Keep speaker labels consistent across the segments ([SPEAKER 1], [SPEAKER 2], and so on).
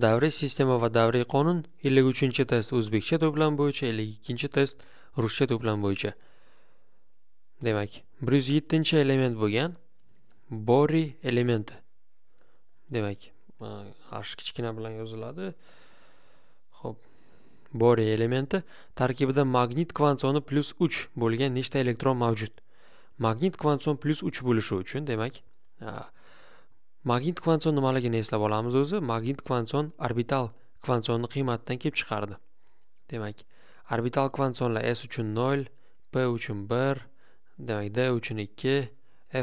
[SPEAKER 1] davriy sistema va davriy qonun 53 test o'zbekcha to'plam bo'yicha 52 test ruscha to'plam bo'yicha demak 107 element bo'lgan bori elementi demak h kichkina bilan yoziladi Xo'p, bori elementi tarkibida magnit kvantsoni 3 bo'lgan nechta elektron mavjud magnit kvantson 3 bo'lishi uchun demak magnit kvantson nimaligini eslab olamiz o'zi magnit kvantson orbital kvantsonni qiymatidan kelib chiqardi demak orbital kvantsonlar s uchun 0, p uchun 1, demak d uchun 2,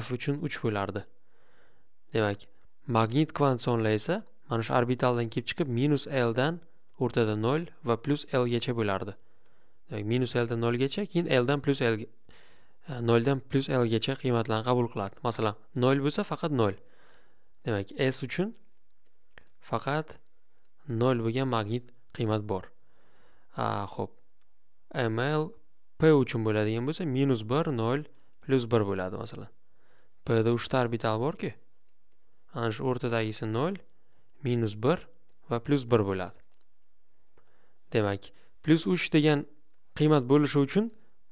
[SPEAKER 1] f uchun 3 bo'lardi demak magnit kvantsonlar esa mana shu orbitaldan kelib chiqib minus dan o'rtada 0 va l gacha bo'lardi demak minus 0 gacha keyin L plyus l 0 noldan l gacha qiymatlarni qabul qiladi masalan 0 bo'lsa faqat 0 demak s uchun faqat 0 bo'lgan magnit qiymat bor a xo'p ml p uchun bo'ladigan bo'lsa minus 1 0 plus 1 bo'ladi masalan pda 3 ta orbital borku ana shu o'rtadagisi 0 minus 1 va plus 1 bo'ladi demak plus 3 degan qiymat bo'lishi uchun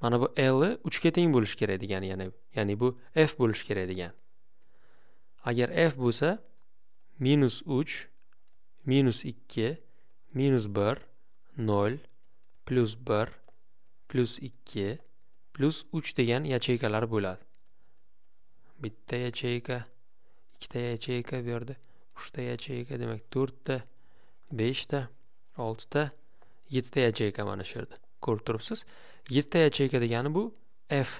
[SPEAKER 1] mana bu l 3 ga teng bo'lishi kerak degani ya'ni ya'ni bu f bo'lishi kerak degani agar f bo'lsa minus uch minus ikki minus bir nol plyus bir plyus ikki plyus uch degan yacheykalar bo'ladi bitta yacheyka ikkita yacheyka bu yerda uchta yacheyka demak to'rtta beshta oltita yettita yacheyka mana shu yerda ko'rib turibsiz yettita yacheyka degani bu f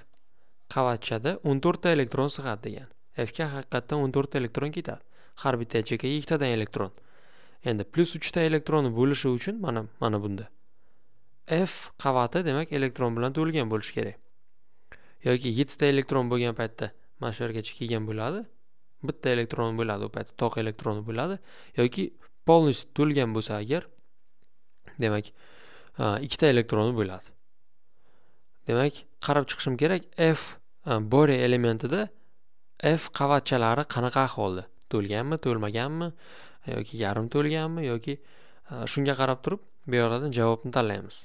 [SPEAKER 1] qavatchada o'n to'rtta elektron sig'at degani fga haqiqatdan o'n to'rtta elektron ketadi har bitta ячейkaga ikkitadan elektron endi plyus uchta elektron bo'lishi uchun mana mana bunda f qavati demak elektron bilan to'lgan bo'lishi kerak yoki yettita elektron bo'lgan paytda mana shu yergacha kelgan bo'ladi bitta elektron bo'ladi u paytda tok elektroni bo'ladi yoki полностью to'lgan bo'lsa agar demak ikkita elektroni bo'ladi demak qarab chiqishim kerak f bore elementida f qavatchalari qanaqa ahvolda to'lganmi to'lmaganmi yoki yarim to'lganmi yoki e, shunga qarab turib bu yerdan javobni tanlaymiz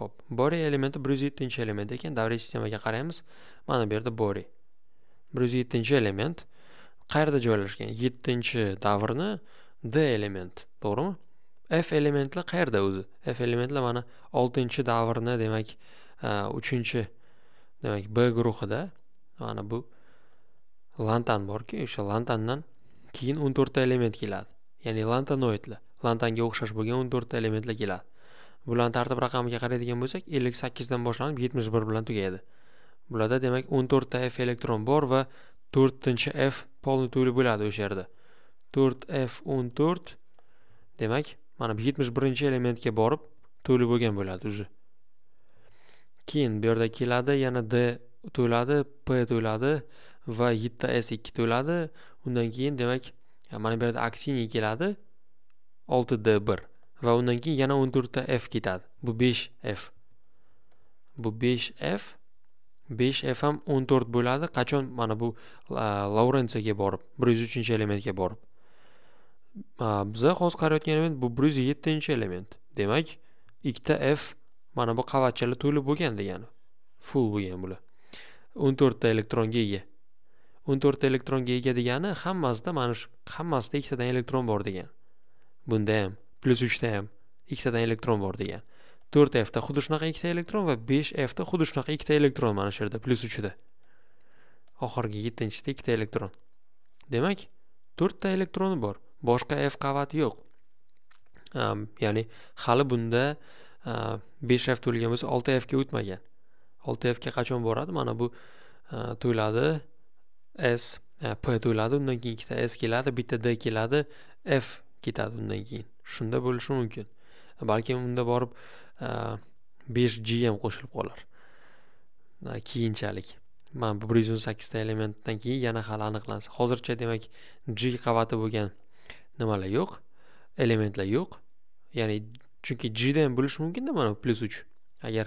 [SPEAKER 1] ho'p bori elementi bir yuz yettinchi element ekan davriy sistemaga qaraymiz mana bu yerda bori. bir yuz yettinchi element qayerda joylashgan yettinchi davrni d element to'g'rimi f elementlar qayerda o'zi f elementlar mana oltinchi davrni demak e, uchinchi demak b guruhida mana bu lantan borki o'sha lantandan keyin o'n to'rtta element keladi ya'ni lantanoidlar lantanga o'xshash bo'lgan o'n to'rtta elementlar keladi bularni tartib raqamiga qaraydigan bo'lsak ellik sakkizdan boshlanib yetmish bir bilan tugaydi bularda demak o'n to'rtta f elektron bor va to'rtinchi f полный tuli bo'ladi o'sha yerda to'rt f o'n to'rt demak mana bu yetmish birinchi elementga borib to'li bo'lgan bo'ladi уже keyin bu yerda keladi yana d to'ladi p to'ladi va 7 s 2 to'ladi undan keyin demak mana bu yerda aksini keladi 6d1 va undan keyin yana 14 ta f ketadi bu 5f bu 5f 5f ham 14 bo'ladi qachon mana bu laurensiyaga borib 103 elementga borib biz hozir qarayotgan element bu 107 element demak 2ta f mana bu qavatchalar to'lib bo'lgan degani full bo'lgan bular 14 ta elektronga ega o'n to'rtta elektronga ega degani hammasida mana shu hammasida ikkitadan elektron bor degan bunda ham plyus uchda ham ikkitadan elektron bor degan to'rt fda xuddi shunaqa ikkita elektron va besh fda xuddi shunaqa ikkita elektron mana shu yerda plyus uchida oxirgi yettinchisida ikkita elektron demak to'rtta elektroni bor boshqa f qavati yo'q um, ya'ni hali bunda besh f to'lgan bo'lsa olti fga o'tmagan olti fga qachon boradi mana bu to'ladi s e, p to'ladi undan keyin ikkita s keladi bitta d keladi f ketadi undan keyin shunda bo'lishi mumkin balkim unda borib e, besh g ham qo'shilib qolar e, keyinchalik mana bir yuz o'n sakkizta elementdan keyin yana hali aniqlansa hozircha demak g qavati bo'lgan nimalar yo'q elementlar yo'q ya'ni chunki gda ham bo'lishi mumkinda mana plyus uch agar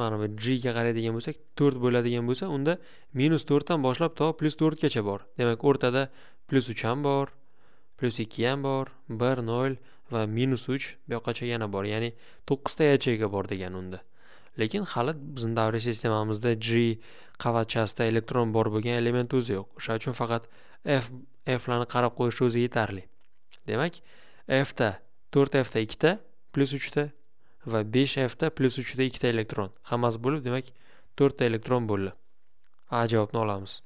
[SPEAKER 1] mana bu g ga qaraydigan bo'lsak to'rt bo'ladigan bo'lsa unda minus to'rtdan boshlab to plyus to'rtgacha bor demak o'rtada plyus uch ham bor plyus ikki ham bor bir nol va minus uch bu yoqqacha yana bor ya'ni to'qqizta yacheyka bor degan unda lekin hali bizni davriy sistemamizda g qavatchasida elektron bor bo'lgan element o'zi yo'q o'shaning uchun faqat f flarni qarab qo'yish o'zi yetarli demak fda to'rt fda ikkita plyus uchta va 5 f plyus 3 da 2 ta elektron hammasi bo'lib demak 4 ta elektron bo'ldi a javobni olamiz